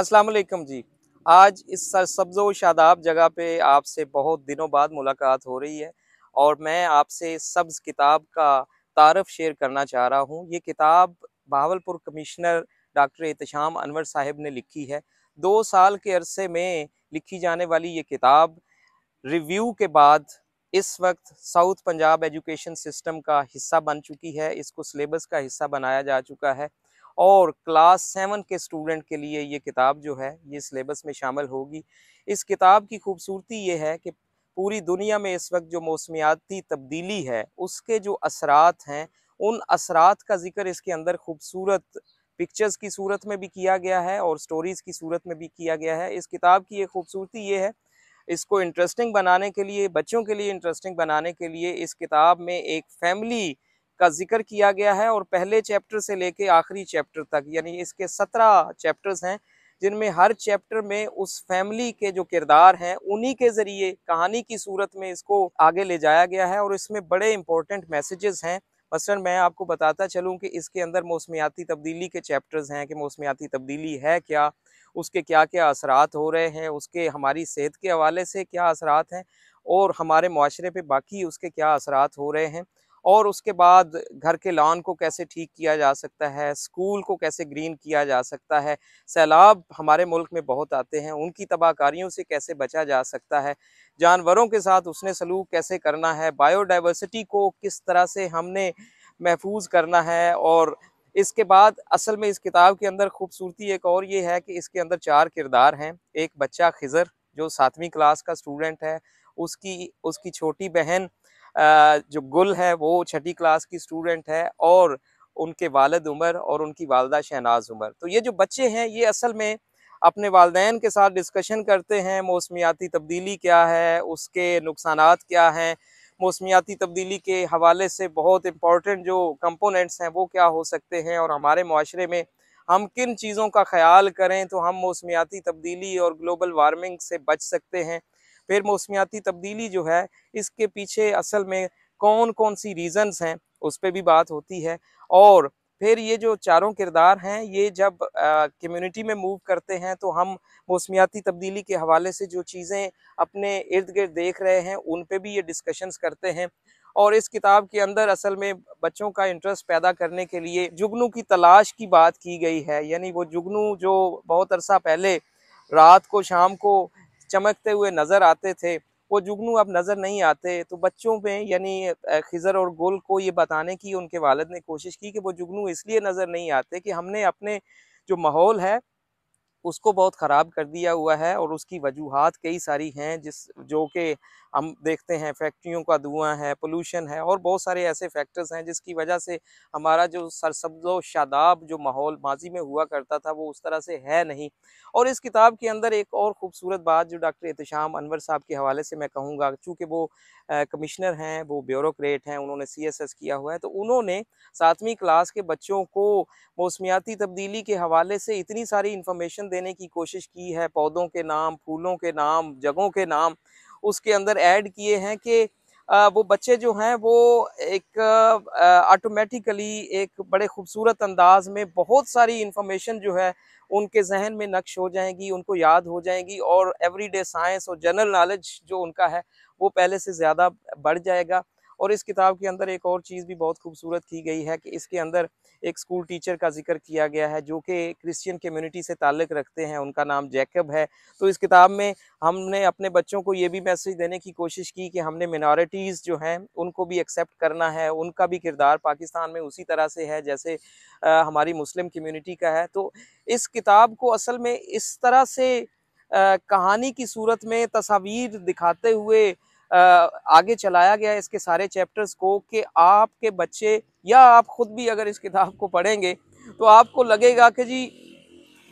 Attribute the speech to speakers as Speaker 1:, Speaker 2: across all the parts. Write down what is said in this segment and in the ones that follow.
Speaker 1: अस्सलाम वालेकुम जी आज इस सब्ज़ व शादाब जगह पे आपसे बहुत दिनों बाद मुलाकात हो रही है और मैं आपसे सब्ज़ किताब का तारफ़ शेयर करना चाह रहा हूँ ये किताब बहावलपुर कमिश्नर डॉक्टर एहतशाम अनवर साहब ने लिखी है दो साल के अरसे में लिखी जाने वाली ये किताब रिव्यू के बाद इस वक्त साउथ पंजाब एजुकेशन सिस्टम का हिस्सा बन चुकी है इसको सिलेबस का हिस्सा बनाया जा चुका है और क्लास सेवन के स्टूडेंट के लिए ये किताब जो है ये सिलेबस में शामिल होगी इस किताब की खूबसूरती ये है कि पूरी दुनिया में इस वक्त जो मौसमियाती तब्दीली है उसके जो असरात हैं उन असरात का जिक्र इसके अंदर खूबसूरत पिक्चर्स की सूरत में भी किया गया है और स्टोरीज़ की सूरत में भी किया गया है इस किताब की ये खूबसूरती ये है इसको इंटरेस्टिंग बनाने के लिए बच्चों के लिए इंटरेस्टिंग बनाने के लिए इस किताब में एक फैमिली का जिक्र किया गया है और पहले चैप्टर से लेके आखिरी चैप्टर तक यानी इसके सत्रह चैप्टर्स हैं जिनमें हर चैप्टर में उस फैमिली के जो किरदार हैं उन्हीं के ज़रिए कहानी की सूरत में इसको आगे ले जाया गया है और इसमें बड़े इंपॉर्टेंट मैसेजेस हैं मसलन मैं आपको बताता चलूँ कि इसके अंदर मौसमियाती तब्दीली के चैप्टर्स हैं कि मौसमियाती तब्दीली है क्या उसके क्या क्या असरात हो रहे हैं उसके हमारी सेहत के हवाले से क्या असरात हैं और हमारे माशरे पे बाकी उसके क्या असरात हो रहे हैं और उसके बाद घर के लॉन को कैसे ठीक किया जा सकता है स्कूल को कैसे ग्रीन किया जा सकता है सैलाब हमारे मुल्क में बहुत आते हैं उनकी तबाहकारियों से कैसे बचा जा सकता है जानवरों के साथ उसने सलूक कैसे करना है बायोडाइवर्सिटी को किस तरह से हमने महफूज करना है और इसके बाद असल में इस किताब के अंदर खूबसूरती एक और ये है कि इसके अंदर चार किरदार हैं एक बच्चा खिजर जो सातवीं क्लास का स्टूडेंट है उसकी उसकी छोटी बहन जो गुल है वो छठी क्लास की स्टूडेंट है और उनके वालद उमर और उनकी वालदा शहनाज उमर तो ये जो बच्चे हैं ये असल में अपने वालदेन के साथ डिस्कशन करते हैं मौसमियाती तब्दीली क्या है उसके नुकसान क्या हैं मौसमियाती तब्दीली के हवाले से बहुत इम्पॉर्टेंट जो कंपोनेंट्स हैं वो क्या हो सकते हैं और हमारे माशरे में हम किन चीज़ों का ख्याल करें तो हम मौसमियाती तब्दीली और ग्लोबल वार्मिंग से बच सकते हैं फिर मौसमियाती तब्दीली जो है इसके पीछे असल में कौन कौन सी रीज़न्स हैं उस पर भी बात होती है और फिर ये जो चारों किरदार हैं ये जब कम्युनिटी में मूव करते हैं तो हम मौसमियाती तब्दीली के हवाले से जो चीज़ें अपने इर्द गिर्द देख रहे हैं उन पर भी ये डिस्कशंस करते हैं और इस किताब के अंदर असल में बच्चों का इंटरेस्ट पैदा करने के लिए जुगनू की तलाश की बात की गई है यानी वो जुगनू जो बहुत अरसा पहले रात को शाम को चमकते हुए नज़र आते थे वो जुगनू अब नज़र नहीं आते तो बच्चों में यानी खिजर और गोल को ये बताने की उनके वालद ने कोशिश की कि वो जुगनू इसलिए नज़र नहीं आते कि हमने अपने जो माहौल है उसको बहुत ख़राब कर दिया हुआ है और उसकी वजूहत कई सारी हैं जिस जो कि हम देखते हैं फैक्ट्रियों का धुआं है पोलूशन है और बहुत सारे ऐसे फैक्टर्स हैं जिसकी वजह से हमारा जो सरसब्ज़ो शादाब जो माहौल माजी में हुआ करता था वो उस तरह से है नहीं और इस किताब के अंदर एक और ख़ूबसूरत बात जो डॉक्टर एहतशाम अनवर साहब के हवाले से मैं कहूँगा चूँकि वो कमिश्नर हैं वो ब्यूरोक्रेट हैं उन्होंने सी एस एस किया हुआ है तो उन्होंने सातवीं क्लास के बच्चों को मौसमियाती तब्दीली के हवाले से इतनी सारी इन्फॉर्मेशन देने की कोशिश की है पौधों के नाम फूलों के नाम जगहों के नाम उसके अंदर ऐड किए हैं कि वो बच्चे जो हैं वो एक ऑटोमेटिकली एक बड़े खूबसूरत अंदाज में बहुत सारी इन्फॉर्मेशन जो है उनके जहन में नक्श हो जाएंगी उनको याद हो जाएंगी और एवरीडे साइंस और जनरल नॉलेज जो उनका है वो पहले से ज़्यादा बढ़ जाएगा और इस किताब के अंदर एक और चीज़ भी बहुत खूबसूरत की गई है कि इसके अंदर एक स्कूल टीचर का जिक्र किया गया है जो कि क्रिश्चियन कम्युनिटी से ताल्लुक़ रखते हैं उनका नाम जैकब है तो इस किताब में हमने अपने बच्चों को ये भी मैसेज देने की कोशिश की कि हमने मिनॉरिटीज़ जो हैं उनको भी एक्सेप्ट करना है उनका भी किरदार पाकिस्तान में उसी तरह से है जैसे आ, हमारी मुस्लिम कम्यूनिटी का है तो इस किताब को असल में इस तरह से आ, कहानी की सूरत में तस्वीर दिखाते हुए आगे चलाया गया इसके सारे चैप्टर्स को कि आपके बच्चे या आप खुद भी अगर इस किताब को पढ़ेंगे तो आपको लगेगा कि जी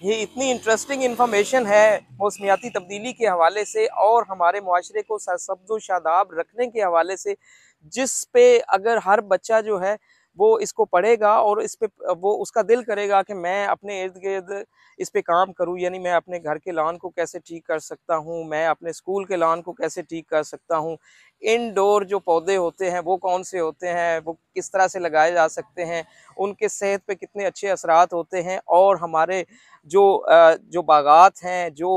Speaker 1: ये इतनी इंटरेस्टिंग इन्फॉर्मेशन है मौसमियाती तब्दीली के हवाले से और हमारे माशरे को सरसब्ज शादाब रखने के हवाले से जिस पे अगर हर बच्चा जो है वो इसको पढ़ेगा और इस पर वो उसका दिल करेगा कि मैं अपने इर्द गिर्द इस पर काम करूँ यानी मैं अपने घर के लान को कैसे ठीक कर सकता हूँ मैं अपने स्कूल के लान को कैसे ठीक कर सकता हूँ इनडोर जो पौधे होते हैं वो कौन से होते हैं वो किस तरह से लगाए जा सकते हैं उनके सेहत पे कितने अच्छे असरात होते हैं और हमारे जो जो बागात हैं जो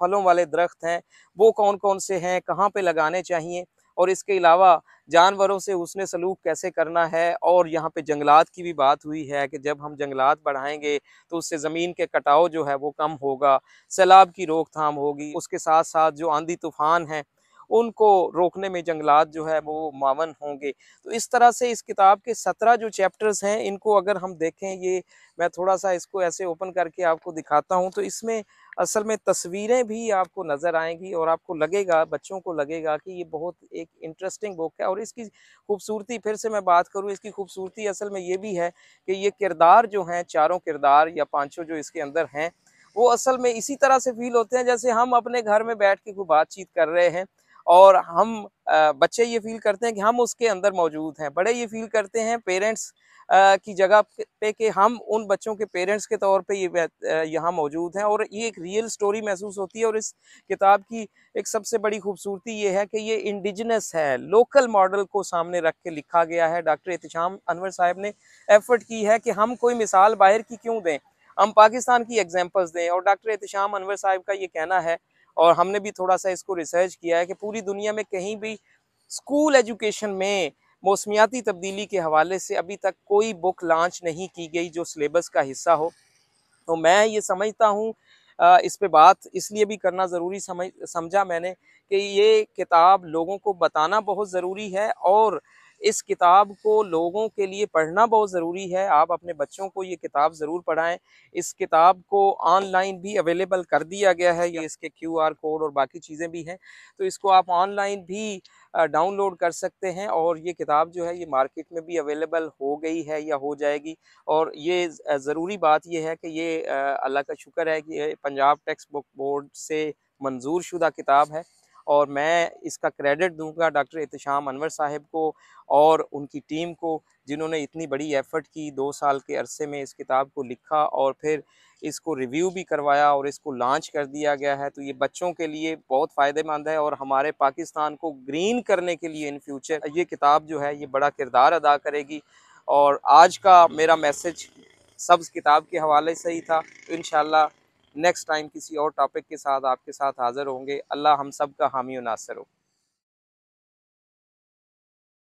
Speaker 1: फलों वाले दरख्त हैं वो कौन कौन से हैं कहाँ पे लगाने चाहिए और इसके अलावा जानवरों से उसने सलूक कैसे करना है और यहाँ पे जंगलात की भी बात हुई है कि जब हम जंगलात बढ़ाएंगे तो उससे ज़मीन के कटाव जो है वो कम होगा सैलाब की रोकथाम होगी उसके साथ साथ जो आंधी तूफान है उनको रोकने में जंगलात जो है वो मावन होंगे तो इस तरह से इस किताब के सत्रह जो चैप्टर्स हैं इनको अगर हम देखें ये मैं थोड़ा सा इसको ऐसे ओपन करके आपको दिखाता हूँ तो इसमें असल में तस्वीरें भी आपको नज़र आएंगी और आपको लगेगा बच्चों को लगेगा कि ये बहुत एक इंटरेस्टिंग बुक है और इसकी खूबसूरती फिर से मैं बात करूँ इसकी खूबसूरती असल में ये भी है कि ये किरदार जो हैं चारों किरदार या पाँचों जो इसके अंदर हैं वो असल में इसी तरह से फील होते हैं जैसे हम अपने घर में बैठ के कोई बातचीत कर रहे हैं और हम बच्चे ये फील करते हैं कि हम उसके अंदर मौजूद हैं बड़े ये फील करते हैं पेरेंट्स की जगह पे कि हम उन बच्चों के पेरेंट्स के तौर पे ये यहाँ मौजूद हैं और ये एक रियल स्टोरी महसूस होती है और इस किताब की एक सबसे बड़ी खूबसूरती ये है कि ये इंडिजनस है लोकल मॉडल को सामने रख के लिखा गया है डॉक्टर एहतम अनवर साहब ने एफर्ट की है कि हम कोई मिसाल बाहर की क्यों दें हम पाकिस्तान की एग्जाम्पल्स दें और डॉक्टर एहतम अनवर साहब का ये कहना है और हमने भी थोड़ा सा इसको रिसर्च किया है कि पूरी दुनिया में कहीं भी स्कूल एजुकेशन में मौसमियाती तब्दीली के हवाले से अभी तक कोई बुक लॉन्च नहीं की गई जो सिलेबस का हिस्सा हो तो मैं ये समझता हूँ इस पे बात इसलिए भी करना ज़रूरी समझ समझा मैंने कि ये किताब लोगों को बताना बहुत ज़रूरी है और इस किताब को लोगों के लिए पढ़ना बहुत ज़रूरी है आप अपने बच्चों को ये किताब ज़रूर पढ़ाएं इस किताब को ऑनलाइन भी अवेलेबल कर दिया गया है ये इसके क्यू आर कोड और बाकी चीज़ें भी हैं तो इसको आप ऑनलाइन भी डाउनलोड कर सकते हैं और ये किताब जो है ये मार्केट में भी अवेलेबल हो गई है या हो जाएगी और ये ज़रूरी बात यह है कि ये अल्लाह का शुक्र है कि पंजाब टेक्स्ट बुक बोर्ड से मंजूर शुदा किताब है और मैं इसका क्रेडिट दूंगा डॉक्टर इतशाम अनवर साहब को और उनकी टीम को जिन्होंने इतनी बड़ी एफ़र्ट की दो साल के अरसे में इस किताब को लिखा और फिर इसको रिव्यू भी करवाया और इसको लॉन्च कर दिया गया है तो ये बच्चों के लिए बहुत फ़ायदेमंद है और हमारे पाकिस्तान को ग्रीन करने के लिए इन फ्यूचर ये किताब जो है ये बड़ा किरदार अदा करेगी और आज का मेरा मैसेज सब्ज़ किताब के हवाले से ही था तो इन नेक्स्ट टाइम किसी और टॉपिक के साथ आपके साथ हाज़िर होंगे अल्लाह हम सब का हामी नासर हो